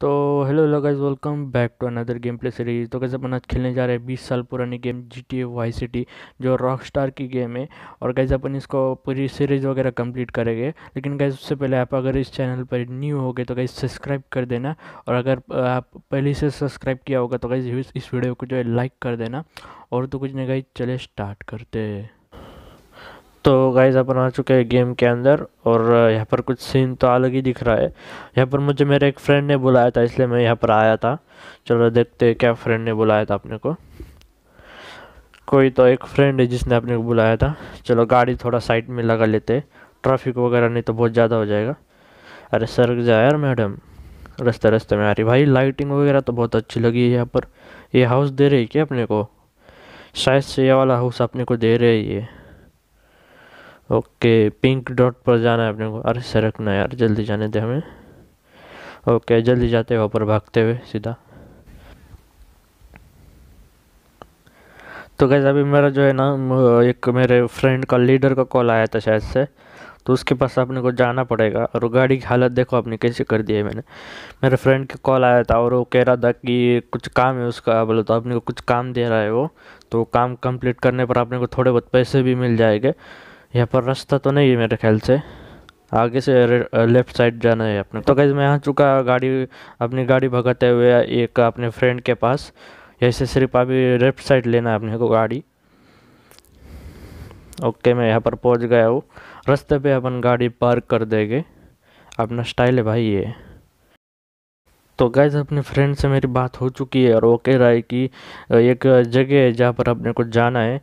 तो hello hello guys welcome back to another game play series तो कैसे अपन आज खेलने जा रहे हैं 20 साल पुरानी game G T A Vice City जो रॉक स्टार की गेम है और कैसे अपन इसको पूरी सीरीज़ वगैरह कंप्लीट करेंगे लेकिन गैस उससे पहले आप अगर इस चैनल पर न्यू हो गए तो कैसे सब्सक्राइब कर देना और अगर आप पहले से सब्सक्राइब किया होगा तो गैस इस वीडियो को जो है लाइक कर देना और तो कुछ नहीं गई चले स्टार्ट करते हैं तो गाइज अपन आ चुके हैं गेम के अंदर और यहाँ पर कुछ सीन तो अलग ही दिख रहा है यहाँ पर मुझे मेरे एक फ्रेंड ने बुलाया था इसलिए मैं यहाँ पर आया था चलो देखते हैं क्या फ्रेंड ने बुलाया था अपने को कोई तो एक फ्रेंड है जिसने अपने को बुलाया था चलो गाड़ी थोड़ा साइड में लगा लेते ट्रैफिक वगैरह नहीं तो बहुत ज़्यादा हो जाएगा अरे सर जाए यार मैडम रास्ते रास्ते में आ रही भाई लाइटिंग वगैरह तो बहुत अच्छी लगी है यहाँ पर ये हाउस दे रही है क्या अपने को शायद से ये वाला हाउस अपने को दे रहे है ये ओके पिंक डॉट पर जाना है अपने को अरे सरकना यार जल्दी जाने दे हमें ओके जल्दी जाते वहाँ पर भागते हुए सीधा तो कैसे अभी मेरा जो है ना एक मेरे फ्रेंड का लीडर का कॉल आया था शायद से तो उसके पास अपने को जाना पड़ेगा और गाड़ी की हालत देखो आपने कैसे कर दी है मैंने मेरे फ्रेंड का कॉल आया था और वो कह रहा था कि कुछ काम है उसका बोले तो आपने को कुछ काम दे रहा है वो तो काम कंप्लीट करने पर आपने को थोड़े बहुत पैसे भी मिल जाएंगे यहाँ पर रास्ता तो नहीं है मेरे ख्याल से आगे से लेफ्ट साइड जाना है अपने तो कैसे मैं आ चुका गाड़ी अपनी गाड़ी भगाते हुए एक अपने फ्रेंड के पास ऐसे सिर्फ अभी लेफ्ट साइड लेना है अपने को गाड़ी ओके मैं यहाँ पर पहुँच गया हूँ रास्ते पे अपन गाड़ी पार्क कर देंगे अपना स्टाइल है भाई ये तो गैज अपने फ्रेंड से मेरी बात हो चुकी है और वो कह रहा है कि एक जगह है जहाँ पर अपने को जाना है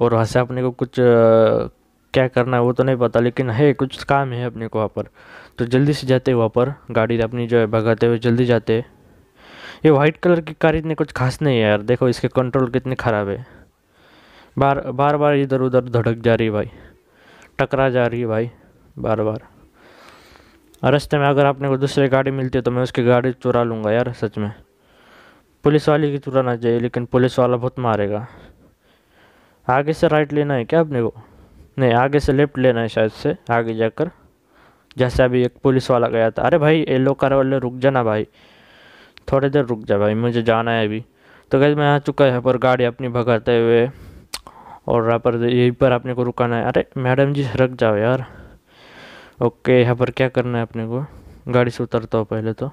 और वहाँ से अपने को कुछ क्या करना है वो तो नहीं पता लेकिन है कुछ काम है अपने को वहाँ पर तो जल्दी से जाते हैं वहाँ पर गाड़ी अपनी जो है भगाते हुए जल्दी जाते ये वाइट कलर की कार इतनी कुछ खास नहीं है यार देखो इसके कंट्रोल कितने ख़राब है बार बार बार इधर उधर धड़क जा रही भाई टकरा जा रही है भाई बार बार रास्ते में अगर आपने को दूसरी गाड़ी मिलती है तो मैं उसकी गाड़ी चुरा लूँगा यार सच में पुलिस वाले की चुराना चाहिए लेकिन पुलिस वाला बहुत मारेगा आगे से राइट लेना है क्या अपने को नहीं आगे से लेफ्ट लेना है शायद से आगे जाकर जैसे अभी एक पुलिस वाला गया था अरे भाई येलो कार वाले रुक जाना भाई थोड़ी देर रुक जा भाई मुझे जाना है अभी तो कैसे मैं आ चुका है पर गाड़ी अपनी भगाते हुए और यहाँ पर यहीं पर अपने को रुकाना है अरे मैडम जी रख जाओ यार ओके यहाँ पर क्या करना है अपने को गाड़ी से उतरता हूँ पहले तो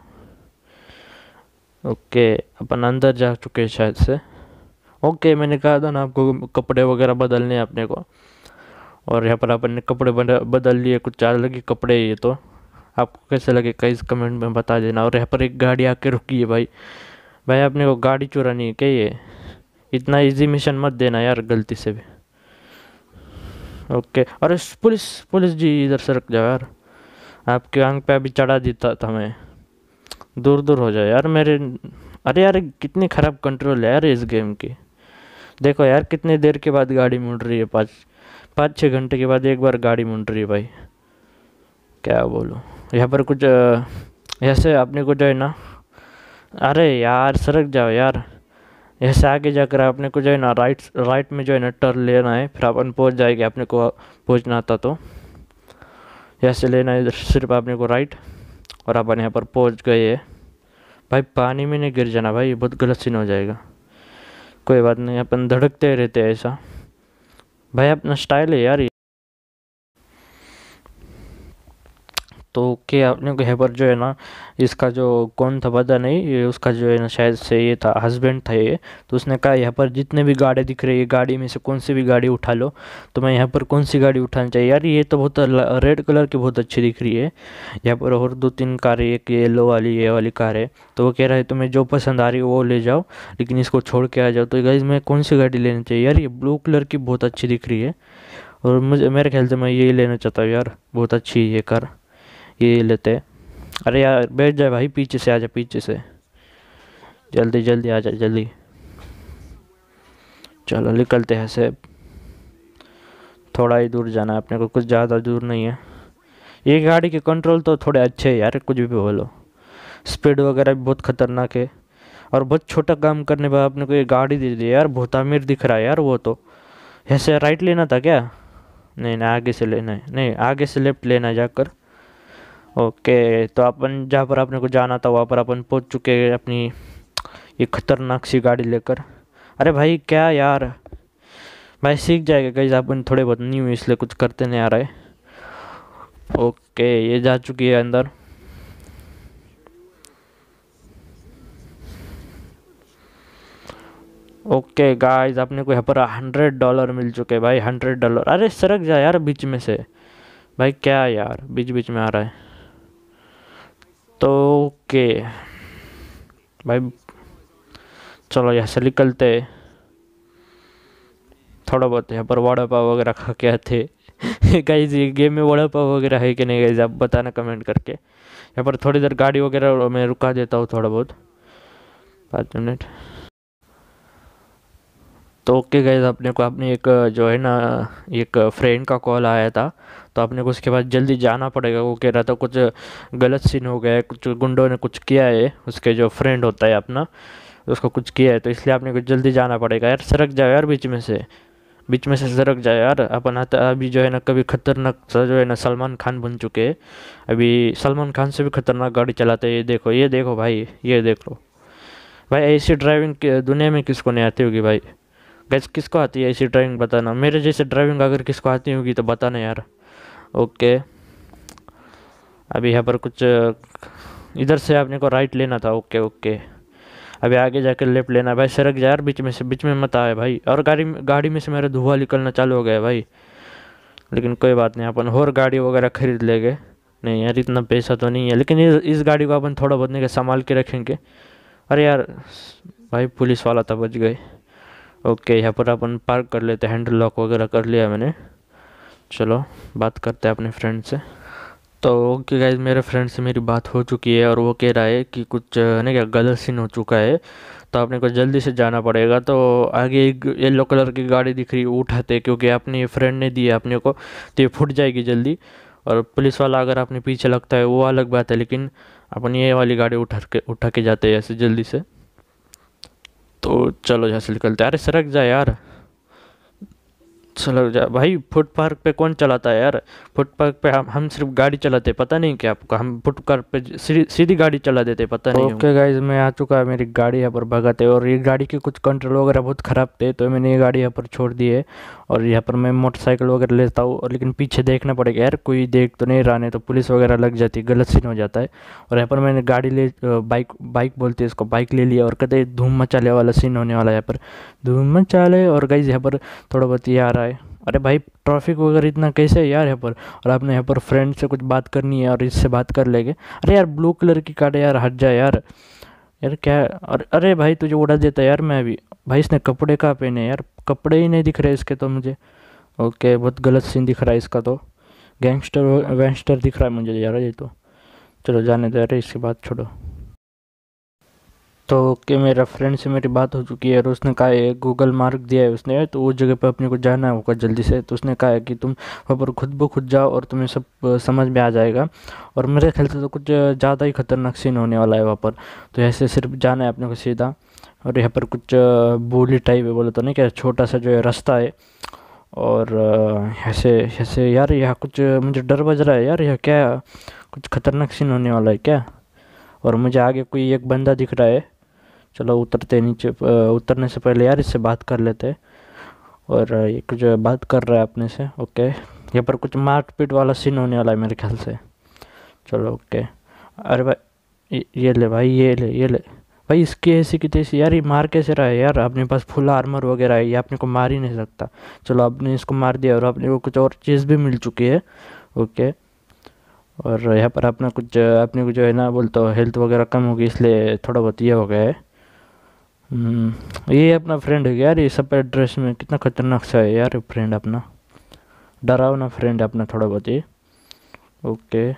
ओके अपन अंदर जा चुके हैं शायद से ओके मैंने कहा था ना आपको कपड़े वगैरह बदलने हैं अपने को और यहाँ पर अपन ने कपड़े बदल लिए कुछ चार लगे कपड़े ये तो आपको कैसे लगे कई कमेंट में बता देना और यहाँ पर एक गाड़ी आके रुकी है भाई भाई आपने को गाड़ी चुरानी है क्या ये इतना इजी मिशन मत देना यार गलती से भी ओके अरे पुलिस पुलिस जी इधर से रख जाओ यार आपके आंख पे अभी चढ़ा देता था मैं दूर दूर हो जाए यार मेरे अरे यार कितनी ख़राब कंट्रोल है यार इस गेम की देखो यार कितने देर के बाद गाड़ी मुड़ रही है पाँच पाँच छः घंटे के बाद एक बार गाड़ी मुड़ रही है भाई क्या बोलो यहाँ पर कुछ ऐसे आपने को जो है ना अरे यार सरक जाओ यार ऐसे आगे जाकर आपने को जो है ना राइट राइट में जो है ना टर्न लेना है फिर अपन पहुँच जाएगी आपने को पहुँचना था तो ऐसे लेना है सिर्फ आपने को राइट और अपन यहाँ पर पहुँच गए भाई पानी में नहीं गिर जाना भाई बहुत गलत सीन हो जाएगा कोई बात नहीं अपन धड़कते रहते ऐसा भाई अपना स्टाइल है यार तो क्या अपने को पर जो है ना इसका जो कौन था पता नहीं ये उसका जो है ना शायद से ये था हस्बैंड था ये तो उसने कहा यहाँ पर जितने भी गाड़ी दिख रही है गाड़ी में से कौन सी भी गाड़ी उठा लो तो मैं यहाँ पर कौन सी गाड़ी उठानी चाहिए यार ये तो बहुत रेड कलर की बहुत अच्छी दिख रही है यहाँ पर और दो तीन कार एक येलो वाली ये वाली कार है तो वो कह रहा है तुम्हें जो पसंद आ रही है वो ले जाओ लेकिन इसको छोड़ के आ जाओ तो गाइज मैं कौन सी गाड़ी लेनी चाहिए यार ये ब्लू कलर की बहुत अच्छी दिख रही है और मुझे मेरे ख्याल से मैं यही लेना चाहता हूँ यार बहुत अच्छी ये कार ये लेते अरे यार बैठ जाए भाई पीछे से आ जाए पीछे से जल्दी जल्दी आ जाए जल्दी चलो निकलते हैं से थोड़ा ही दूर जाना है अपने को कुछ ज़्यादा दूर नहीं है ये गाड़ी के कंट्रोल तो थोड़े अच्छे हैं यार कुछ भी बोलो स्पीड वगैरह भी बहुत ख़तरनाक है और बहुत छोटा काम करने पर आपने को ये गाड़ी दे दी यार बहुत अमीर दिख रहा है यार वो तो ऐसे राइट लेना था क्या नहीं नहीं आगे से लेना है नहीं आगे से लेफ्ट लेना जाकर ओके तो अपन जहाँ पर अपने को जाना था वहाँ पर अपन पहुँच चुके हैं अपनी ये ख़तरनाक सी गाड़ी लेकर अरे भाई क्या यार भाई सीख जाएगा कहीं अपन थोड़े बहुत नहीं हुए इसलिए कुछ करते नहीं आ रहे ओके ये जा चुकी है अंदर ओके गाइस आपने को यहाँ पर हंड्रेड डॉलर मिल चुके भाई हंड्रेड डॉलर अरे सरक जा यार बीच में से भाई क्या यार बीच बीच में आ रहा है तो ओके भाई चलो यहाँ से निकलते थोड़ा बहुत यहाँ पर वड़ा पाव वगैरह खा के आते कहीं जी गेम में वड़ा पाव वगैरह है कि नहीं गाइज आप बताना कमेंट करके यहाँ पर थोड़ी देर गाड़ी वगैरह मैं रुका देता हूँ थोड़ा बहुत पाँच मिनट तो ओके गाइज अपने को अपने एक जो है ना एक फ्रेंड का कॉल आया था तो अपने को उसके बाद जल्दी जाना पड़ेगा वो कह रहा था कुछ गलत सीन हो गया है कुछ गुंडों ने कुछ किया है उसके जो फ्रेंड होता है अपना उसको कुछ किया है तो इसलिए आपने को जल्दी जाना पड़ेगा यार सरक जाओ यार बीच में से बीच में से सरक जाए यार अपन आता अभी जो है ना कभी खतरनाक सा जो है ना सलमान खान बन चुके हैं अभी सलमान खान से भी खतरनाक गाड़ी चलाते हैं ये देखो ये देखो भाई ये देख लो भाई ऐसी ड्राइविंग दुनिया में किसको नहीं आती होगी भाई गैस किसको आती है ऐसी ड्राइविंग बताना मेरे जैसे ड्राइविंग अगर किसको आती होगी तो बताना यार ओके अभी यहाँ पर कुछ इधर से आपने को राइट लेना था ओके ओके अभी आगे जाकर लेफ्ट लेना भाई सड़क जा यार बीच में से बीच में मत आए भाई और गाड़ी गाड़ी में से मेरा धुआं निकलना चालू हो गया भाई लेकिन कोई बात नहीं अपन और गाड़ी वगैरह खरीद लेंगे नहीं यार इतना पैसा तो नहीं है लेकिन इस गाड़ी को अपन थोड़ा बहुत नहीं संभाल के रखेंगे अरे यार भाई पुलिस वाला था तो बच गए ओके यहाँ पर अपन पार्क कर लेते हैंडल लॉक वगैरह कर लिया मैंने चलो बात करते हैं अपने फ्रेंड से तो ओके गाइज मेरे फ्रेंड से मेरी बात हो चुकी है और वो कह रहा है कि कुछ नहीं क्या गलत सीन हो चुका है तो आपने को जल्दी से जाना पड़ेगा तो आगे एक येलो कलर की गाड़ी दिख रही उठाते क्योंकि अपने फ्रेंड ने दी है अपने को तो ये फूट जाएगी जल्दी और पुलिस वाला अगर अपने पीछे लगता है वो अलग बात है लेकिन अपन ये वाली गाड़ी उठा के उठा के जाते हैं ऐसे जल्दी से तो चलो जैसे निकलते अरे सरक जाए यार लग जा भाई फुटपाथ पे कौन चलाता है यार फुटपाथ पे हम हम सिर्फ गाड़ी चलाते पता नहीं क्या आपको हम फुटपाथ पे सीधी सीधी गाड़ी चला देते पता नहीं ओके गाइज मैं आ चुका है मेरी गाड़ी यहाँ पर भगाते और ये गाड़ी के कुछ कंट्रोल वगैरह बहुत ख़राब थे तो मैंने ये गाड़ी यहाँ पर छोड़ दी है और यहाँ पर मैं मोटरसाइकिल वगैरह लेता हूँ और लेकिन पीछे देखना पड़ेगा यार कोई देख तो नहीं रहा तो पुलिस वगैरह लग जाती गलत सीन हो जाता है और यहाँ पर मैंने गाड़ी ले बाइक बाइक बोलती है इसको बाइक ले लिया और कहते धूम मचाले वाला सीन होने वाला है यहाँ पर धूम मचाले और गाइज यहाँ पर थोड़ा बहुत ये आ रहा है अरे भाई ट्रैफिक वगैरह इतना कैसे है यार यहाँ पर और आपने यहाँ पर फ्रेंड से कुछ बात करनी है और इससे बात कर लेंगे अरे यार ब्लू कलर की कार यार हट जा यार यार क्या और अरे भाई तुझे उड़ा देता यार मैं अभी भाई इसने कपड़े कहाँ पहने यार कपड़े ही नहीं दिख रहे इसके तो मुझे ओके बहुत गलत सीन दिख रहा है इसका तो गैंगस्टर वैंगस्टर दिख रहा है मुझे यार ये तो चलो जाने दे अरे इसकी बात छोड़ो तो ओके मेरा फ्रेंड से मेरी बात हो चुकी है और उसने कहा है गूगल मार्क दिया है उसने तो उस जगह पर अपने को जाना होगा जल्दी से तो उसने कहा है कि तुम वहाँ पर खुद ब खुद जाओ और तुम्हें सब समझ में आ जाएगा और मेरे ख्याल से तो कुछ ज़्यादा ही खतरनाक सीन होने वाला है वहाँ पर तो ऐसे सिर्फ जाना है अपने को सीधा और यहाँ पर कुछ बोली टाइप है बोले तो नहीं क्या छोटा सा जो है रास्ता है और ऐसे ऐसे यार यहाँ कुछ मुझे डर बज रहा है यार यह क्या कुछ खतरनाक सीन होने वाला है क्या और मुझे आगे कोई एक बंदा दिख रहा है चलो उतरते नीचे उतरने से पहले यार इससे बात कर लेते और ये कुछ बात कर रहा है अपने से ओके यहाँ पर कुछ मारपीट पीट वाला सीन होने वाला है मेरे ख्याल से चलो ओके अरे भाई ये ले भाई ये ले ये ले भाई इसकी ऐसी की तैसी यार ये मार कैसे रहा है यार अपने पास फुल आर्मर वगैरह है ये अपने को मार ही नहीं सकता चलो आपने इसको मार दिया और अपने को कुछ और चीज़ भी मिल चुकी है ओके और यहाँ पर अपना कुछ अपने को जो है ना बोलते हो हेल्थ वगैरह कम होगी इसलिए थोड़ा बहुत ये हो गया है हम्म, ये अपना फ्रेंड है यार ये सफ़ेद ड्रेस में कितना खतरनाक सा है यार फ्रेंड अपना डरावना फ्रेंड अपना थोड़ा बहुत ये ओके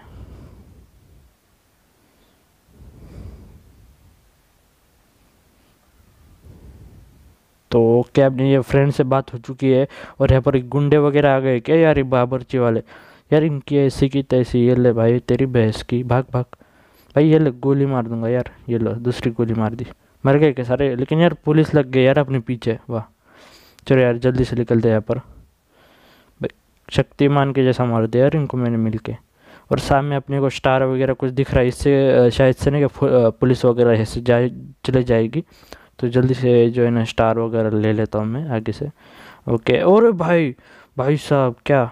तो ओके अपनी ये फ्रेंड से बात हो चुकी है और यहाँ पर गुंडे वगैरह आ गए क्या यार ये बाबरची वाले यार इनकी ऐसी की तैसी ये ले भाई तेरी बहस की भाग भाग भाई ये ले गोली मार दूंगा यार ये लो दूसरी गोली मार दी मर गए क्या सारे लेकिन यार पुलिस लग गई यार अपने पीछे वाह चलो यार जल्दी से निकलते यहाँ पर भाई शक्तिमान के जैसा मार दिया यार इनको मैंने मिल के और सामने अपने को स्टार वगैरह कुछ दिख रहा है इससे शायद से नहीं कि पुलिस वगैरह ऐसे जाए चले जाएगी तो जल्दी से जो है ना स्टार वगैरह ले लेता हूँ मैं आगे से ओके और भाई भाई साहब क्या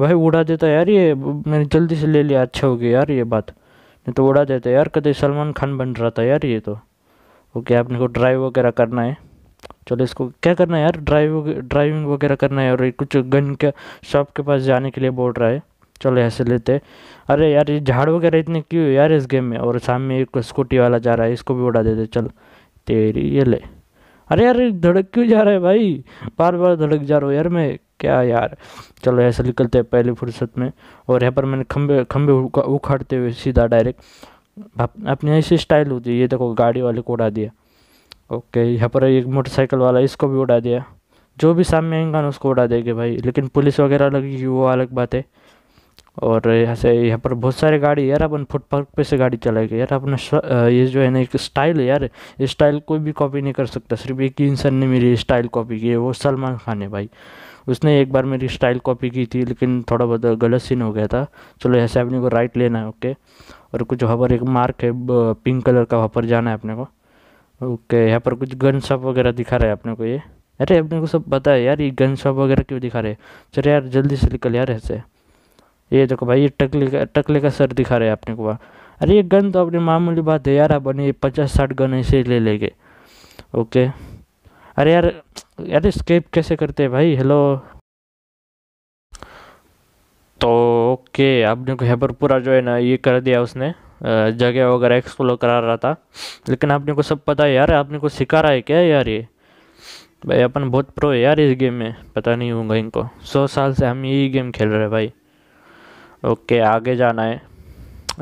भाई उड़ा देता यार ये मैंने जल्दी से ले लिया अच्छा हो गया यार ये बात नहीं तो उड़ा देता यार कदे सलमान खान बन रहा था यार ये तो ओके आपने को ड्राइव वगैरह करना है चलो इसको क्या करना है यार ड्राइव ड्राइविंग वगैरह करना है और कुछ गन के शॉप के पास जाने के लिए बोल रहा है चलो ऐसे लेते अरे यार ये झाड़ वगैरह इतने क्यों यार इस गेम में और सामने एक स्कूटी वाला जा रहा है इसको भी उड़ा देते चल तेरी ये ले अरे यार धड़क क्यों जा रहा है भाई बार बार धड़क जा रहा हो यार मैं क्या यार चलो ऐसे निकलते हैं पहली फुर्सत में और यहाँ पर मैंने खम्भे खम्भे उखाड़ते हुए सीधा डायरेक्ट अपने ऐसी स्टाइल होती है ये देखो गाड़ी वाले को उड़ा दिया ओके यहाँ पर एक मोटरसाइकिल वाला इसको भी उड़ा दिया जो भी सामने आएंगा ना उसको उड़ा देंगे भाई लेकिन पुलिस वगैरह लगेगी वो अलग बात है और यहाँ से यहाँ पर बहुत सारे गाड़ी यार अपन फुटपाथ पे से गाड़ी चलाएंगे यार अपना ये जो है ना एक स्टाइल है यार स्टाइल कोई भी कॉपी नहीं कर सकता सिर्फ एक ही इंसान ने मेरी स्टाइल कॉपी की है वो सलमान खान है भाई उसने एक बार मेरी स्टाइल कॉपी की थी लेकिन थोड़ा बहुत गलत सीन हो गया था चलो ऐसे अपने को राइट लेना है ओके और कुछ वहाँ पर एक मार्क है पिंक कलर का वहाँ पर जाना है अपने को ओके यहाँ पर कुछ गन शॉप वगैरह दिखा रहा है अपने को ये अरे अपने को सब पता है यार ये गन शॉप वगैरह क्यों दिखा रहे चलो यार जल्दी से निकल यार ऐसे ये देखो भाई ये टकले का टकले का सर दिखा रहे हैं अपने को वहाँ अरे ये गन तो अपनी मामूली बात है यार अपने पचास साठ गन ऐसे ही ले लेंगे ओके अरे यार यार स्केप कैसे करते हैं भाई हेलो तो ओके आपने को यहाँ पर पूरा जो है ना ये कर दिया उसने जगह वगैरह एक्सप्लोर करा रहा था लेकिन आपने को सब पता है यार आपने को सिखा रहा है क्या यार ये भाई अपन बहुत प्रो है यार इस गेम में पता नहीं होगा इनको सौ साल से हम यही गेम खेल रहे हैं भाई ओके आगे जाना है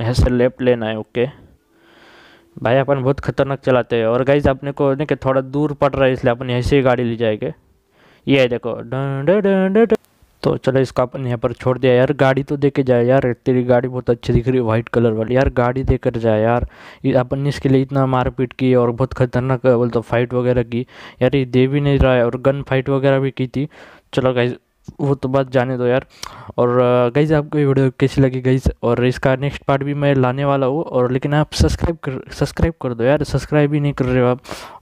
यहाँ से लेफ्ट लेना है ओके भाई अपन बहुत खतरनाक चलाते हैं और गाइज अपने को नहीं कि थोड़ा दूर पड़ रहा है इसलिए अपन ऐसे से गाड़ी ले जाएंगे ये है देखो तो चलो इसको अपन यहाँ पर छोड़ दिया यार गाड़ी तो के जाए यार तेरी गाड़ी बहुत अच्छी दिख रही है वाइट कलर वाली यार गाड़ी देकर कर जाए यार अपन ने इसके लिए इतना मारपीट की और बहुत खतरनाक बोलते फाइट वगैरह की यार ये दे भी नहीं रहा है और गन फाइट वगैरह भी की थी चलो गाइज वो तो बात जाने दो यार और गई आपको ये वीडियो कैसी लगी गई और इसका नेक्स्ट पार्ट भी मैं लाने वाला हूँ और लेकिन आप सब्सक्राइब कर सब्सक्राइब कर दो यार सब्सक्राइब ही नहीं कर रहे हो आप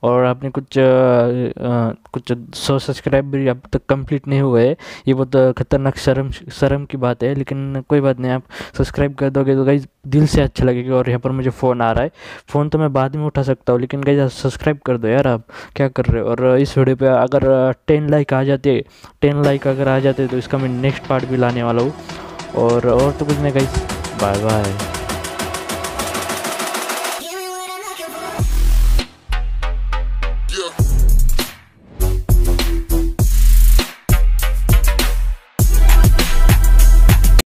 और आपने कुछ आ, आ, कुछ सौ सब्सक्राइब भी अब तक कंप्लीट नहीं हुए ये बहुत ख़तरनाक शर्म शर्म की बात है लेकिन कोई बात नहीं आप सब्सक्राइब कर दोगे तो गई दिल से अच्छा लगेगा और यहाँ पर मुझे फ़ोन आ रहा है फ़ोन तो मैं बाद में उठा सकता हूँ लेकिन कहीं सब्सक्राइब कर दो यार आप क्या कर रहे हो और इस वीडियो पे अगर टेन लाइक आ जाते टेन लाइक अगर आ जाते तो इसका मैं नेक्स्ट पार्ट भी लाने वाला हूँ और और तो कुछ नहीं कहीं बाय बाय